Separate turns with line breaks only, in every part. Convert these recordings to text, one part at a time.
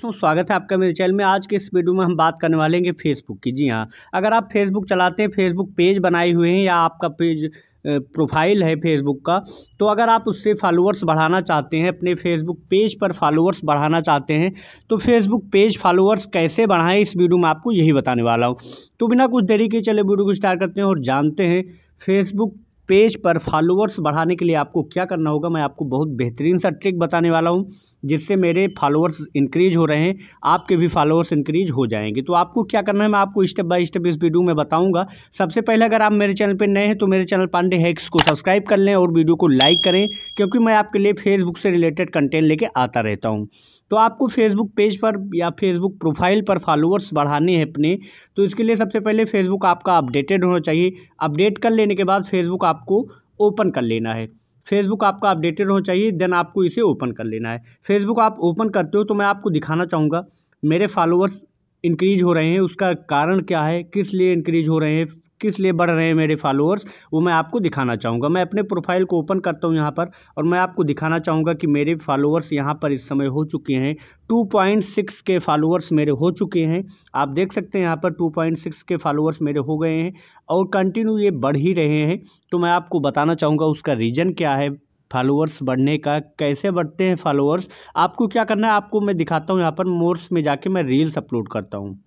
दोस्तों स्वागत है आपका मेरे चैनल में आज के इस वीडियो में हम बात करने वाले हैं फेसबुक की जी हाँ अगर आप फेसबुक चलाते हैं फेसबुक पेज बनाए हुए हैं या आपका पेज प्रोफाइल है फेसबुक का तो अगर आप उससे फॉलोअर्स बढ़ाना चाहते हैं अपने फेसबुक पेज पर फॉलोअर्स बढ़ाना चाहते हैं तो फेसबुक पेज फॉलोअर्स कैसे बढ़ाएं इस वीडियो में आपको यही बताने वाला हूँ तो बिना कुछ देरी के चले वीडियो को स्टार्ट करते हैं और जानते हैं फेसबुक पेज पर फॉलोअर्स बढ़ाने के लिए आपको क्या करना होगा मैं आपको बहुत बेहतरीन सा ट्रिक बताने वाला हूँ जिससे मेरे फॉलोअर्स इंक्रीज हो रहे हैं आपके भी फॉलोअर्स इंक्रीज हो जाएंगे तो आपको क्या करना है मैं आपको स्टेप बाय स्टेप इस वीडियो में बताऊंगा सबसे पहले अगर आप मेरे चैनल पर नए हैं तो मेरे चैनल पांडे हैक्स को सब्सक्राइब कर लें और वीडियो को लाइक करें क्योंकि मैं आपके लिए फेसबुक से रिलेटेड कंटेंट लेके आता रहता हूँ तो आपको फेसबुक पेज पर या फेसबुक प्रोफाइल पर फॉलोअर्स बढ़ाने हैं अपने तो इसके लिए सबसे पहले फेसबुक आपका अपडेटेड होना चाहिए अपडेट कर लेने के बाद फेसबुक आपको ओपन कर लेना है फेसबुक आपका अपडेटेड होना चाहिए देन आपको इसे ओपन कर लेना है फेसबुक आप ओपन करते हो तो मैं आपको दिखाना चाहूँगा मेरे फॉलोअर्स इंक्रीज़ हो रहे हैं उसका कारण क्या है किस लिए इंक्रीज़ हो रहे हैं किस लिए बढ़ रहे हैं मेरे फ़ॉलोअर्स वो मैं आपको दिखाना चाहूँगा मैं अपने प्रोफाइल को ओपन करता हूँ यहाँ पर और मैं आपको दिखाना चाहूँगा कि मेरे फ़ॉलोअर्स यहाँ पर इस समय हो चुके हैं सिक्स के फ़ॉलोअर्स मेरे हो चुके हैं आप देख सकते हैं यहाँ पर सिक्स के फ़ॉलोअर्स मेरे हो गए हैं और कंटिन्यू ये बढ़ ही रहे हैं तो मैं आपको बताना चाहूँगा उसका रीज़न क्या है फॉलोअर्स बढ़ने का कैसे बढ़ते हैं फॉलोअर्स आपको क्या करना है आपको मैं दिखाता हूँ यहाँ पर मोर्स में जाके मैं रील्स अपलोड करता हूँ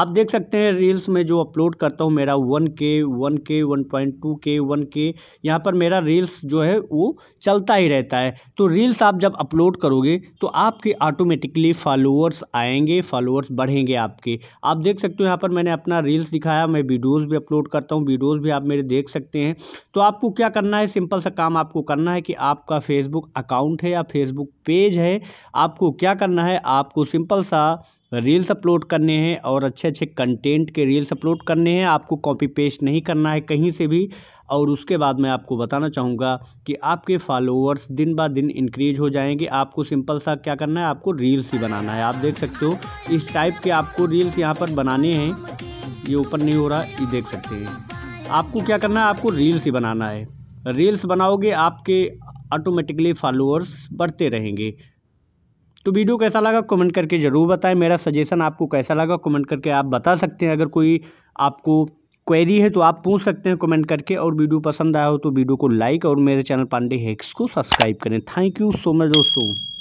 आप देख सकते हैं रील्स में जो अपलोड करता हूँ मेरा one K one K one point two K one K यहाँ पर मेरा रील्स जो है वो चलता ही रहता है तो रील्स आप जब अपलोड करोगे तो आपके ऑटोमेटिकली फॉलोअर्स आएंगे फॉलोअर्स बढ़ेंगे आपके आप देख सकते हो यहाँ पर मैंने अपना रील्स दिखाया मैं वीडियोज़ भी अपलोड करता हूँ वीडियोज़ भी आप मेरे देख सकते हैं तो आपको क्या करना है सिंपल सा काम आपको करना है कि आपका फेसबुक अकाउंट है या फेसबुक पेज है आपको क्या करना है आपको सिंपल सा रील्स अपलोड करने हैं और अच्छे अच्छे कंटेंट के रील्स अपलोड करने हैं आपको कॉपी पेस्ट नहीं करना है कहीं से भी और उसके बाद मैं आपको बताना चाहूँगा कि आपके फॉलोअर्स दिन बा दिन इंक्रीज हो जाएंगे आपको सिंपल सा क्या करना है आपको रील्स ही बनाना है आप देख सकते हो इस टाइप के आपको रील्स यहाँ पर बनाने हैं ये ऊपर नहीं हो रहा ये देख सकते हैं आपको क्या करना है आपको रील्स ही बनाना है रील्स बनाओगे आपके ऑटोमेटिकली फॉलोअर्स बढ़ते रहेंगे तो वीडियो कैसा लगा कमेंट करके ज़रूर बताएं मेरा सजेशन आपको कैसा लगा कमेंट करके आप बता सकते हैं अगर कोई आपको क्वेरी है तो आप पूछ सकते हैं कमेंट करके और वीडियो पसंद आया हो तो वीडियो को लाइक और मेरे चैनल पांडे हेक्स को सब्सक्राइब करें थैंक यू सो मच दोस्तों